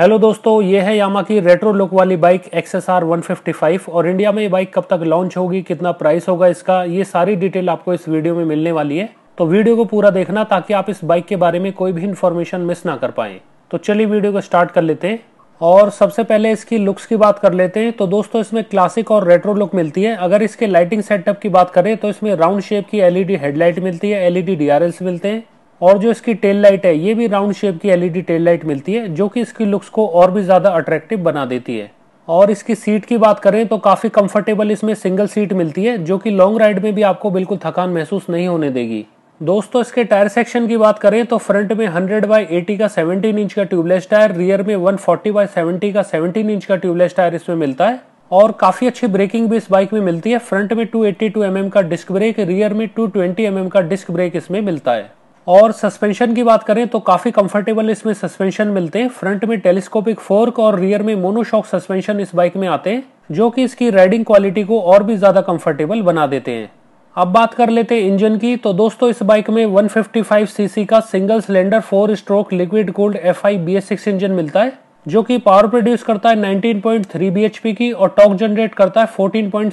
hello दोस्तों ये है यामा की रेट्रो लुक वाली बाइक एक्सएसआर 155 और इंडिया में ये बाइक कब तक लॉन्च होगी कितना प्राइस होगा इसका ये सारी डिटेल आपको इस वीडियो में मिलने वाली है तो वीडियो को पूरा देखना ताकि आप इस बाइक के बारे में कोई भी इन्फॉर्मेशन मिस ना कर पाए तो चलिए वीडियो को स्टार्ट कर लेते हैं और सबसे पहले इसकी लुक्स की बात कर लेते हैं तो दोस्तों इसमें क्लासिक और रेट्रो लुक मिलती है अगर इसके लाइटिंग सेटअप की बात करें तो इसमें राउंड शेप की एलईडी हेडलाइट मिलती है एलईडी डीआरएल्स मिलते हैं और जो इसकी टेल लाइट है ये भी राउंड शेप की एलईडी टेल लाइट मिलती है जो कि इसकी लुक्स को और भी ज़्यादा अट्रैक्टिव बना देती है और इसकी सीट की बात करें तो काफ़ी कंफर्टेबल इसमें सिंगल सीट मिलती है जो कि लॉन्ग राइड में भी आपको बिल्कुल थकान महसूस नहीं होने देगी दोस्तों इसके टायर सेक्शन की बात करें तो फ्रंट में हंड्रेड बाय एटी का सेवनटीन इंच का ट्यूबलेस टायर रियर में वन फोर्टी बाय सेवेंटी का सेवनटीन इंच का ट्यूबलेस टायर इसमें मिलता है और काफ़ी अच्छी ब्रेकिंग भी इस बाइक में मिलती है फ्रंट में 282 एट्टी mm का डिस्क ब्रेक रियर में 220 एम mm का डिस्क ब्रेक इसमें मिलता है और सस्पेंशन की बात करें तो काफ़ी कंफर्टेबल इसमें सस्पेंशन मिलते हैं फ्रंट में टेलीस्कोपिक फोर्क और रियर में मोनोशॉक सस्पेंशन इस बाइक में आते हैं जो कि इसकी राइडिंग क्वालिटी को और भी ज़्यादा कंफर्टेबल बना देते हैं अब बात कर लेते हैं इंजन की तो दोस्तों इस बाइक में 155 सीसी का single cylinder four stroke liquid cooled F I B engine मिलता है जो कि पावर प्रोड्यूस करता है 19.3 पॉइंट की और टॉक जनरेट करता है 14.7 पॉइंट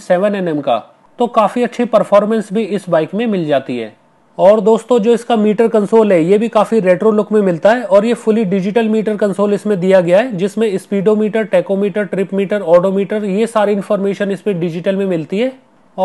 का तो काफ़ी अच्छी परफॉर्मेंस भी इस बाइक में मिल जाती है और दोस्तों जो इसका मीटर कंसोल है ये भी काफ़ी रेट्रो लुक में मिलता है और ये फुली डिजिटल मीटर कंसोल इसमें दिया गया है जिसमें speedometer tachometer trip meter odometer ये सारी इन्फॉर्मेशन इसमें डिजिटल में मिलती है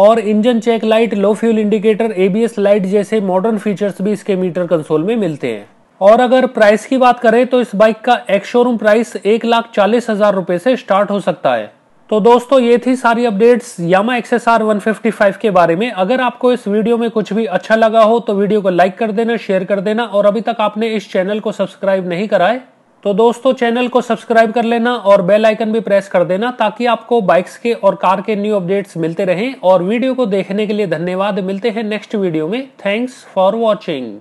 और engine check light low fuel indicator ABS light जैसे मॉडर्न फीचर्स भी इसके मीटर कंसोल में मिलते हैं और अगर प्राइस की बात करें तो इस बाइक का एक्स शोरूम प्राइस एक लाख चालीस हजार रुपए से स्टार्ट हो सकता है तो दोस्तों ये थी सारी अपडेट्स यामा एक्सएसआर 155 के बारे में अगर आपको इस वीडियो में कुछ भी अच्छा लगा हो तो वीडियो को लाइक कर देना शेयर कर देना और अभी तक आपने इस चैनल को सब्सक्राइब नहीं कराए तो दोस्तों चैनल को सब्सक्राइब कर लेना और बेल आइकन भी प्रेस कर देना ताकि आपको बाइक्स के और कार के न्यू अपडेट्स मिलते रहें और वीडियो को देखने के लिए धन्यवाद मिलते हैं नेक्स्ट वीडियो में थैंक्स फॉर वॉचिंग